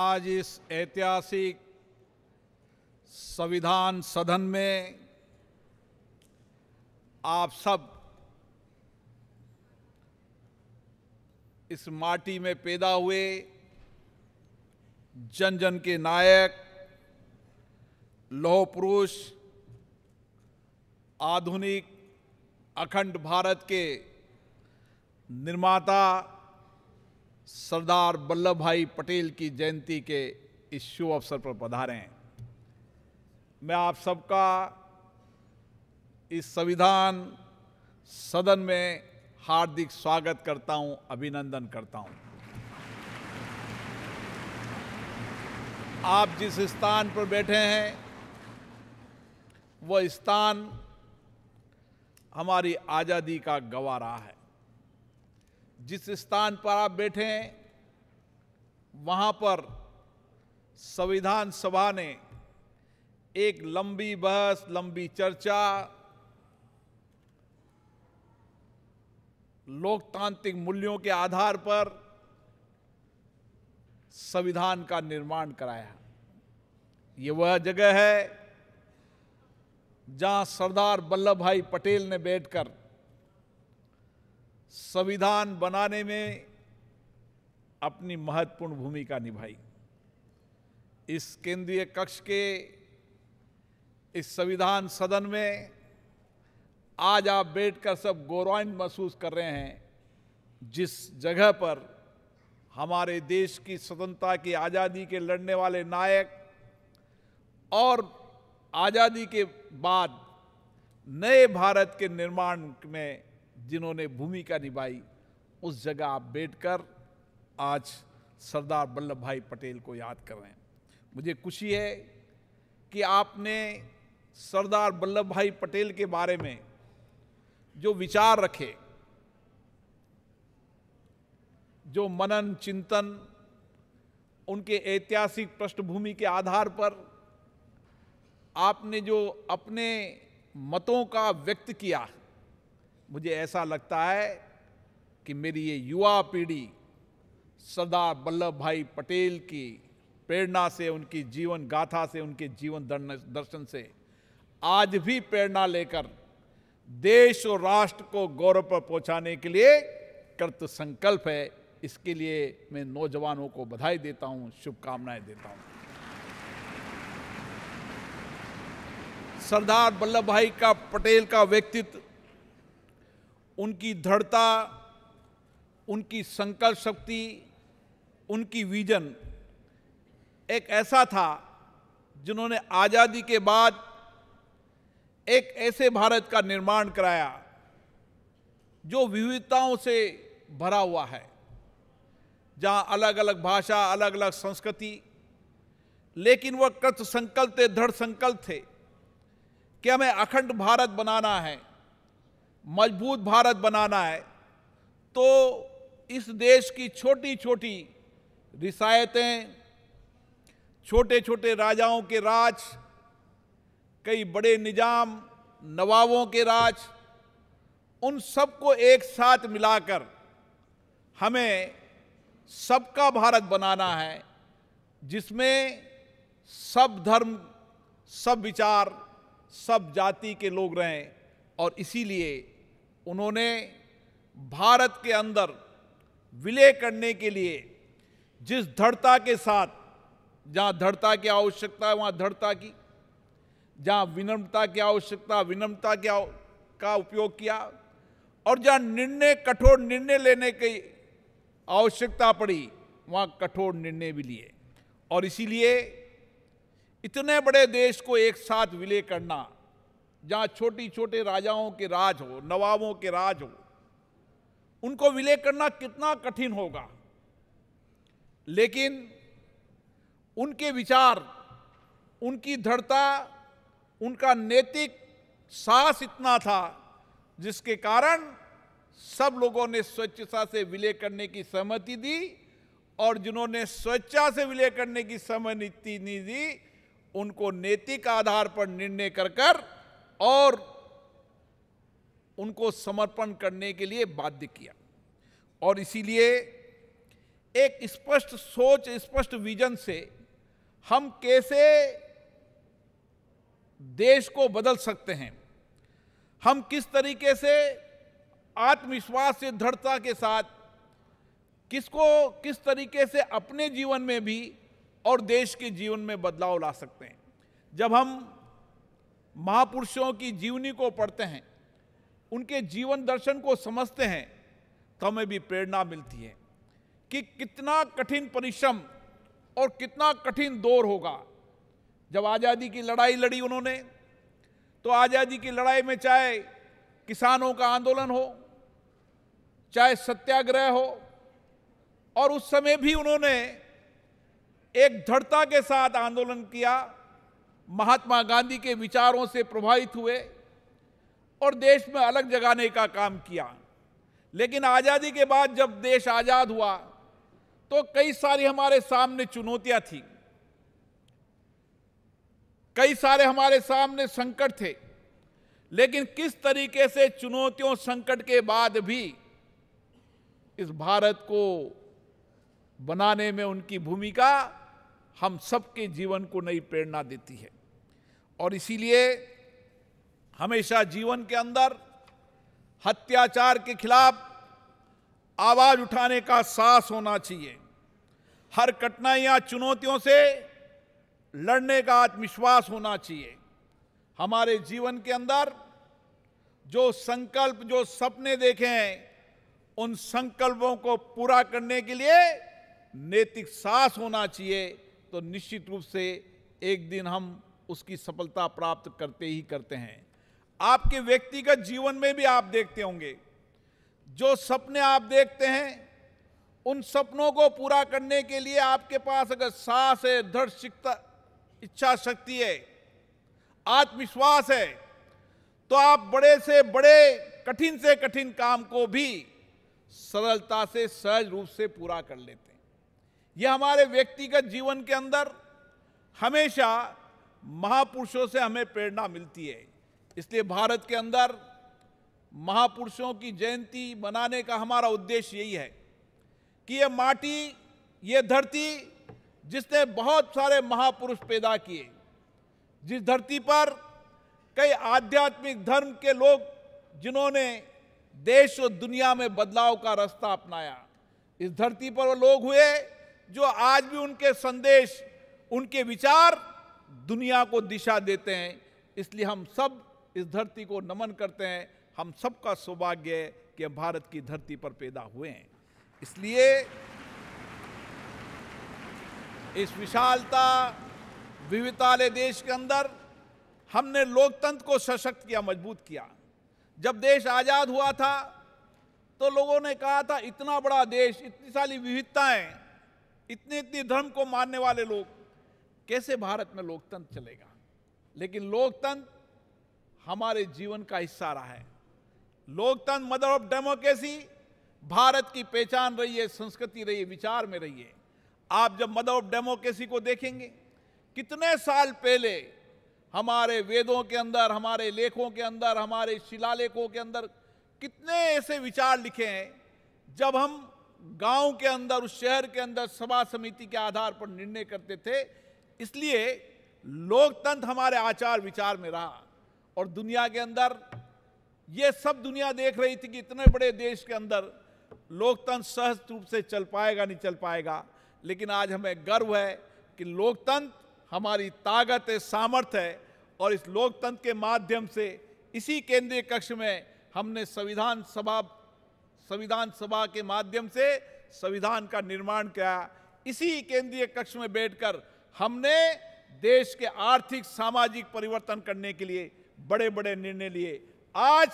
आज इस ऐतिहासिक संविधान सदन में आप सब इस माटी में पैदा हुए जन जन के नायक लौह पुरुष आधुनिक अखंड भारत के निर्माता सरदार वल्लभ भाई पटेल की जयंती के इस शुभ अवसर पर पधारे हैं मैं आप सबका इस संविधान सदन में हार्दिक स्वागत करता हूं, अभिनंदन करता हूं। आप जिस स्थान पर बैठे हैं वह स्थान हमारी आज़ादी का रहा है जिस स्थान पर आप बैठे हैं वहाँ पर संविधान सभा ने एक लंबी बहस लंबी चर्चा लोकतांत्रिक मूल्यों के आधार पर संविधान का निर्माण कराया ये वह जगह है जहां सरदार वल्लभ भाई पटेल ने बैठकर संविधान बनाने में अपनी महत्वपूर्ण भूमिका निभाई इस केंद्रीय कक्ष के इस संविधान सदन में आज आप बैठकर सब गौरवान्वित महसूस कर रहे हैं जिस जगह पर हमारे देश की स्वतंत्रता की आज़ादी के लड़ने वाले नायक और आज़ादी के बाद नए भारत के निर्माण में जिन्होंने भूमिका निभाई उस जगह आप बैठकर आज सरदार वल्लभ भाई पटेल को याद कर रहे हैं मुझे खुशी है कि आपने सरदार वल्लभ भाई पटेल के बारे में जो विचार रखे जो मनन चिंतन उनके ऐतिहासिक पृष्ठभूमि के आधार पर आपने जो अपने मतों का व्यक्त किया है मुझे ऐसा लगता है कि मेरी ये युवा पीढ़ी सरदार वल्लभ भाई पटेल की प्रेरणा से उनकी जीवन गाथा से उनके जीवन दर्शन से आज भी प्रेरणा लेकर देश और राष्ट्र को गौरव पर पहुंचाने के लिए कृत संकल्प है इसके लिए मैं नौजवानों को बधाई देता हूं, शुभकामनाएं देता हूं। सरदार वल्लभ भाई का पटेल का व्यक्तित्व उनकी दृढ़ता उनकी संकल्प शक्ति उनकी विजन एक ऐसा था जिन्होंने आज़ादी के बाद एक ऐसे भारत का निर्माण कराया जो विविधताओं से भरा हुआ है जहाँ अलग अलग भाषा अलग अलग संस्कृति लेकिन वह कृत संकल्प थे दृढ़ संकल्प थे कि हमें अखंड भारत बनाना है मजबूत भारत बनाना है तो इस देश की छोटी छोटी रिसायतें छोटे छोटे राजाओं के राज कई बड़े निजाम नवाबों के राज उन सबको एक साथ मिलाकर हमें सबका भारत बनाना है जिसमें सब धर्म सब विचार सब जाति के लोग रहें और इसीलिए उन्होंने भारत के अंदर विलय करने के लिए जिस दृढ़ता के साथ जहाँ दृढ़ता की आवश्यकता है वहाँ दृढ़ता की जहाँ विनम्रता की आवश्यकता विनम्रता की आव... का उपयोग किया और जहाँ निर्णय कठोर निर्णय लेने की आवश्यकता पड़ी वहाँ कठोर निर्णय भी लिए और इसीलिए इतने बड़े देश को एक साथ विलय करना जहां छोटी छोटे राजाओं के राज हो नवाबों के राज हो उनको विलय करना कितना कठिन होगा लेकिन उनके विचार उनकी दृढ़ता उनका नैतिक साहस इतना था जिसके कारण सब लोगों ने स्वच्छता से विलय करने की सहमति दी और जिन्होंने स्वेच्छा से विलय करने की सहमति नहीं दी उनको नैतिक आधार पर निर्णय कर कर और उनको समर्पण करने के लिए बाध्य किया और इसीलिए एक स्पष्ट सोच स्पष्ट विजन से हम कैसे देश को बदल सकते हैं हम किस तरीके से आत्मविश्वास से दृढ़ता के साथ किसको किस तरीके से अपने जीवन में भी और देश के जीवन में बदलाव ला सकते हैं जब हम महापुरुषों की जीवनी को पढ़ते हैं उनके जीवन दर्शन को समझते हैं तो हमें भी प्रेरणा मिलती है कि कितना कठिन परिश्रम और कितना कठिन दौर होगा जब आज़ादी की लड़ाई लड़ी उन्होंने तो आज़ादी की लड़ाई में चाहे किसानों का आंदोलन हो चाहे सत्याग्रह हो और उस समय भी उन्होंने एक दृढ़ता के साथ आंदोलन किया महात्मा गांधी के विचारों से प्रभावित हुए और देश में अलग जगाने का काम किया लेकिन आज़ादी के बाद जब देश आज़ाद हुआ तो कई सारी हमारे सामने चुनौतियां थी कई सारे हमारे सामने संकट थे लेकिन किस तरीके से चुनौतियों संकट के बाद भी इस भारत को बनाने में उनकी भूमिका हम सबके जीवन को नई प्रेरणा देती है और इसीलिए हमेशा जीवन के अंदर हत्याचार के खिलाफ आवाज उठाने का साहस होना चाहिए हर कठिनाइयां चुनौतियों से लड़ने का आत्मविश्वास होना चाहिए हमारे जीवन के अंदर जो संकल्प जो सपने देखे हैं उन संकल्पों को पूरा करने के लिए नैतिक साहस होना चाहिए तो निश्चित रूप से एक दिन हम उसकी सफलता प्राप्त करते ही करते हैं आपके व्यक्तिगत जीवन में भी आप देखते होंगे जो सपने आप देखते हैं उन सपनों को पूरा करने के लिए आपके पास अगर साहस है दृढ़ इच्छा शक्ति है आत्मविश्वास है तो आप बड़े से बड़े कठिन से कठिन काम को भी सरलता से सहज रूप से पूरा कर लेते हैं यह हमारे व्यक्तिगत जीवन के अंदर हमेशा महापुरुषों से हमें प्रेरणा मिलती है इसलिए भारत के अंदर महापुरुषों की जयंती मनाने का हमारा उद्देश्य यही है कि ये माटी ये धरती जिसने बहुत सारे महापुरुष पैदा किए जिस धरती पर कई आध्यात्मिक धर्म के लोग जिन्होंने देश और दुनिया में बदलाव का रास्ता अपनाया इस धरती पर वो लोग हुए जो आज भी उनके संदेश उनके विचार दुनिया को दिशा देते हैं इसलिए हम सब इस धरती को नमन करते हैं हम सबका सौभाग्य है कि भारत की धरती पर पैदा हुए हैं इसलिए इस विशालता विविधता देश के अंदर हमने लोकतंत्र को सशक्त किया मजबूत किया जब देश आज़ाद हुआ था तो लोगों ने कहा था इतना बड़ा देश इतनी सारी विविधताएं इतने इतने धर्म को मानने वाले लोग कैसे भारत में लोकतंत्र चलेगा लेकिन लोकतंत्र हमारे जीवन का हिस्सा रहा है लोकतंत्र मदर ऑफ डेमोक्रेसी भारत की पहचान रही है संस्कृति रही है विचार में रही है आप जब मदर ऑफ डेमोक्रेसी को देखेंगे कितने साल पहले हमारे वेदों के अंदर हमारे लेखों के अंदर हमारे शिलालेखों के अंदर कितने ऐसे विचार लिखे हैं जब हम गांव के अंदर उस शहर के अंदर सभा समिति के आधार पर निर्णय करते थे इसलिए लोकतंत्र हमारे आचार विचार में रहा और दुनिया के अंदर ये सब दुनिया देख रही थी कि इतने बड़े देश के अंदर लोकतंत्र सहज रूप से चल पाएगा नहीं चल पाएगा लेकिन आज हमें गर्व है कि लोकतंत्र हमारी ताकत है सामर्थ्य है और इस लोकतंत्र के माध्यम से इसी केंद्रीय कक्ष में हमने संविधान सभा संविधान सभा के माध्यम से संविधान का निर्माण किया इसी केंद्रीय कक्ष में बैठकर हमने देश के आर्थिक सामाजिक परिवर्तन करने के लिए बड़े बड़े निर्णय लिए आज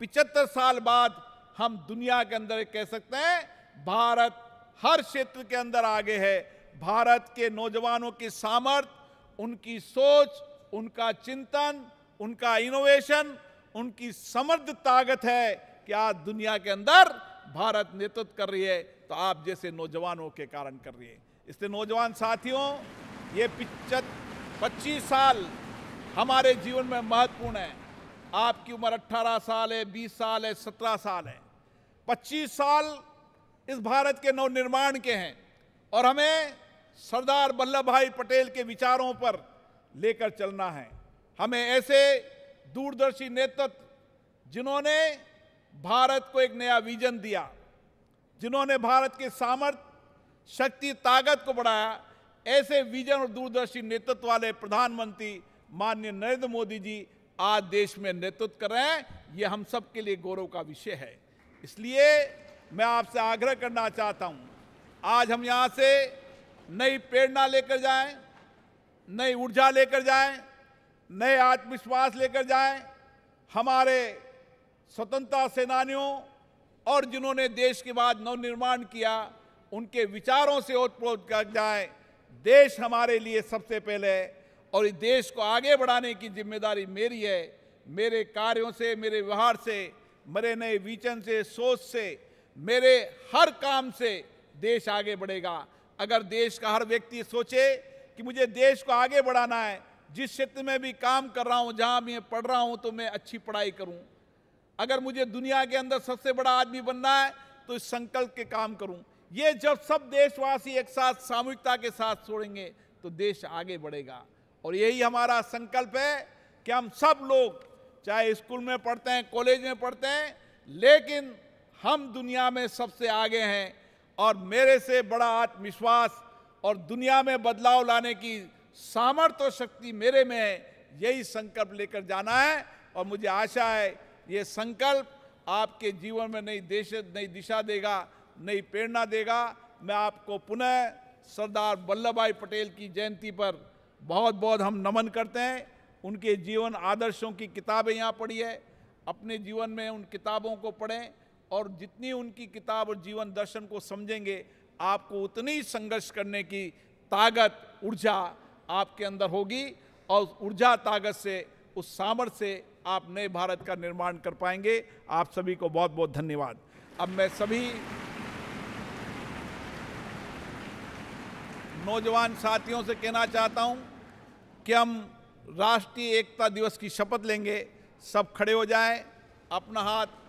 पिचहत्तर साल बाद हम दुनिया के अंदर कह सकते हैं भारत हर क्षेत्र के अंदर आगे है भारत के नौजवानों की सामर्थ उनकी सोच उनका चिंतन उनका इनोवेशन उनकी समृद्ध ताकत है क्या दुनिया के अंदर भारत नेतृत्व कर रही है तो आप जैसे नौजवानों के कारण कर रही है इसलिए नौजवान साथियों ये पिचत पच्चीस साल हमारे जीवन में महत्वपूर्ण है आपकी उम्र 18 साल है 20 साल है 17 साल है 25 साल इस भारत के नवनिर्माण के हैं और हमें सरदार वल्लभ भाई पटेल के विचारों पर लेकर चलना है हमें ऐसे दूरदर्शी नेतृत्व जिन्होंने भारत को एक नया विजन दिया जिन्होंने भारत के सामर्थ्य शक्ति ताकत को बढ़ाया ऐसे विजन और दूरदर्शी नेतृत्व वाले प्रधानमंत्री माननीय नरेंद्र मोदी जी आज देश में नेतृत्व कर रहे हैं ये हम सब के लिए गौरव का विषय है इसलिए मैं आपसे आग्रह करना चाहता हूँ आज हम यहाँ से नई प्रेरणा लेकर जाएं, नई ऊर्जा लेकर जाएं, नए आत्मविश्वास लेकर जाएं, हमारे स्वतंत्रता सेनानियों और जिन्होंने देश के बाद नवनिर्माण किया उनके विचारों से ओतप्रोत कर जाए देश हमारे लिए सबसे पहले और इस देश को आगे बढ़ाने की जिम्मेदारी मेरी है मेरे कार्यों से मेरे व्यवहार से मेरे नए विचन से सोच से मेरे हर काम से देश आगे बढ़ेगा अगर देश का हर व्यक्ति सोचे कि मुझे देश को आगे बढ़ाना है जिस क्षेत्र में भी काम कर रहा हूँ जहाँ भी पढ़ रहा हूँ तो मैं अच्छी पढ़ाई करूँ अगर मुझे दुनिया के अंदर सबसे बड़ा आदमी बनना है तो इस संकल्प के काम करूं ये जब सब देशवासी एक साथ सामूहिकता के साथ छोड़ेंगे तो देश आगे बढ़ेगा और यही हमारा संकल्प है कि हम सब लोग चाहे स्कूल में पढ़ते हैं कॉलेज में पढ़ते हैं लेकिन हम दुनिया में सबसे आगे हैं और मेरे से बड़ा आत्मविश्वास और दुनिया में बदलाव लाने की सामर्थ्य और शक्ति मेरे में है यही संकल्प लेकर जाना है और मुझे आशा है ये संकल्प आपके जीवन में नई देश नई दिशा देगा नई प्रेरणा देगा मैं आपको पुनः सरदार वल्लभ भाई पटेल की जयंती पर बहुत बहुत हम नमन करते हैं उनके जीवन आदर्शों की किताबें यहाँ पढ़ी है अपने जीवन में उन किताबों को पढ़ें और जितनी उनकी किताब और जीवन दर्शन को समझेंगे आपको उतनी संघर्ष करने की ताकत ऊर्जा आपके अंदर होगी और ऊर्जा ताकत से उस सामर्थ्य से आप नए भारत का निर्माण कर पाएंगे आप सभी को बहुत बहुत धन्यवाद अब मैं सभी नौजवान साथियों से कहना चाहता हूं कि हम राष्ट्रीय एकता दिवस की शपथ लेंगे सब खड़े हो जाएं अपना हाथ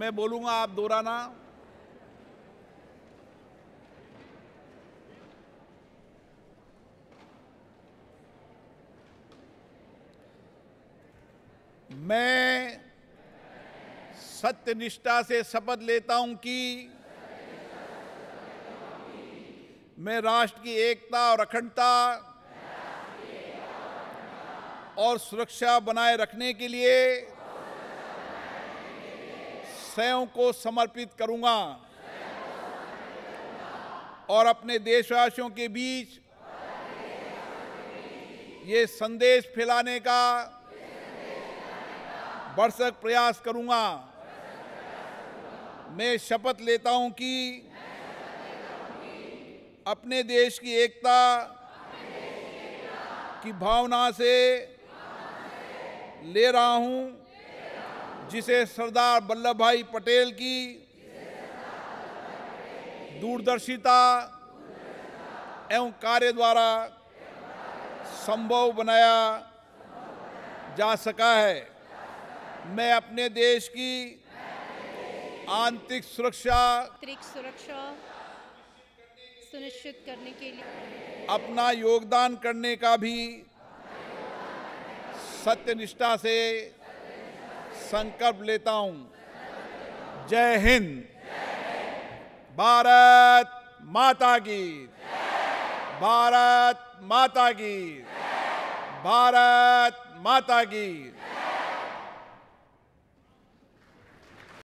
मैं बोलूंगा आप दोहराना मैं सत्यनिष्ठा से शपथ लेता हूं कि मैं राष्ट्र की एकता और अखंडता और सुरक्षा बनाए रखने के लिए स्वयं को समर्पित करूंगा और अपने देशवासियों के बीच ये संदेश फैलाने का बरसक प्रयास करूंगा मैं शपथ लेता हूं कि अपने देश की एकता की भावना से ले रहा हूं जिसे सरदार वल्लभ भाई पटेल की दूरदर्शिता एवं कार्य द्वारा संभव बनाया जा सका है मैं अपने देश की आंतरिक सुरक्षा आंतरिक सुरक्षा सुनिश्चित करने के लिए अपना योगदान करने का भी सत्यनिष्ठा से संकल्प लेता हूं जय हिंद भारत माता की भारत माता की भारत माता की